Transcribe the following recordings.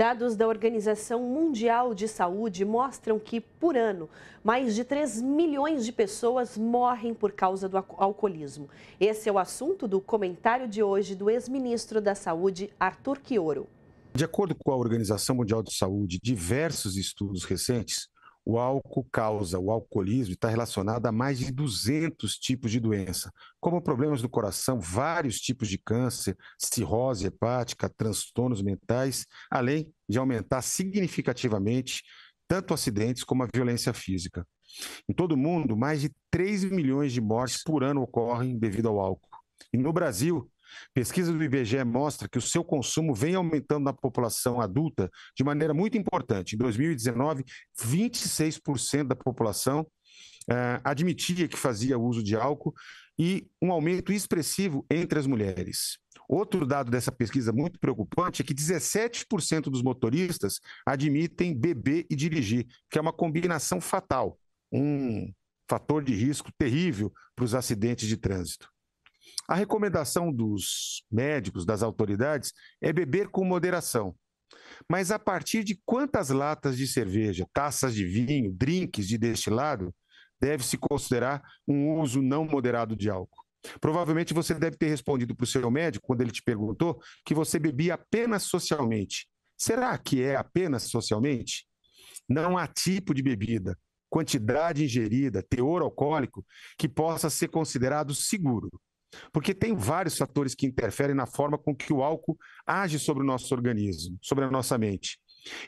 Dados da Organização Mundial de Saúde mostram que, por ano, mais de 3 milhões de pessoas morrem por causa do alcoolismo. Esse é o assunto do comentário de hoje do ex-ministro da Saúde, Arthur Quioro. De acordo com a Organização Mundial de Saúde, diversos estudos recentes o álcool causa, o alcoolismo está relacionado a mais de 200 tipos de doença, como problemas do coração, vários tipos de câncer, cirrose hepática, transtornos mentais, além de aumentar significativamente tanto acidentes como a violência física. Em todo o mundo, mais de 3 milhões de mortes por ano ocorrem devido ao álcool. E no Brasil, Pesquisa do IBGE mostra que o seu consumo vem aumentando na população adulta de maneira muito importante. Em 2019, 26% da população uh, admitia que fazia uso de álcool e um aumento expressivo entre as mulheres. Outro dado dessa pesquisa muito preocupante é que 17% dos motoristas admitem beber e dirigir, que é uma combinação fatal, um fator de risco terrível para os acidentes de trânsito. A recomendação dos médicos, das autoridades, é beber com moderação. Mas a partir de quantas latas de cerveja, taças de vinho, drinks de destilado, deve-se considerar um uso não moderado de álcool? Provavelmente você deve ter respondido para o seu médico, quando ele te perguntou, que você bebia apenas socialmente. Será que é apenas socialmente? Não há tipo de bebida, quantidade ingerida, teor alcoólico que possa ser considerado seguro. Porque tem vários fatores que interferem na forma com que o álcool age sobre o nosso organismo, sobre a nossa mente.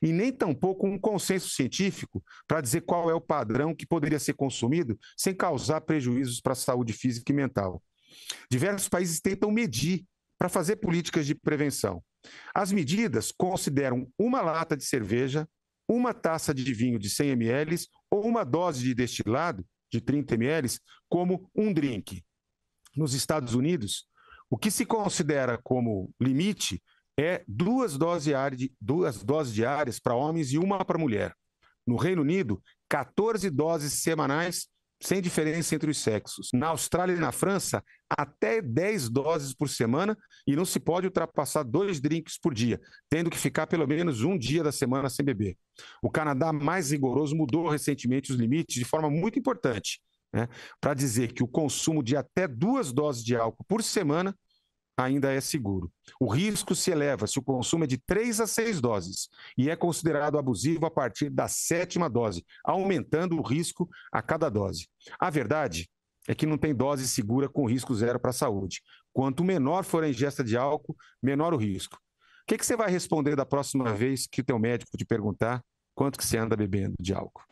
E nem tampouco um consenso científico para dizer qual é o padrão que poderia ser consumido sem causar prejuízos para a saúde física e mental. Diversos países tentam medir para fazer políticas de prevenção. As medidas consideram uma lata de cerveja, uma taça de vinho de 100 ml ou uma dose de destilado de 30 ml como um drink nos Estados Unidos, o que se considera como limite é duas doses diárias para homens e uma para mulher. No Reino Unido, 14 doses semanais, sem diferença entre os sexos. Na Austrália e na França, até 10 doses por semana e não se pode ultrapassar dois drinks por dia, tendo que ficar pelo menos um dia da semana sem beber. O Canadá, mais rigoroso, mudou recentemente os limites de forma muito importante né, para dizer que o consumo de até duas doses de álcool por semana ainda é seguro. O risco se eleva se o consumo é de três a seis doses e é considerado abusivo a partir da sétima dose, aumentando o risco a cada dose. A verdade é que não tem dose segura com risco zero para a saúde. Quanto menor for a ingesta de álcool, menor o risco. O que, que você vai responder da próxima vez que o teu médico te perguntar quanto que você anda bebendo de álcool?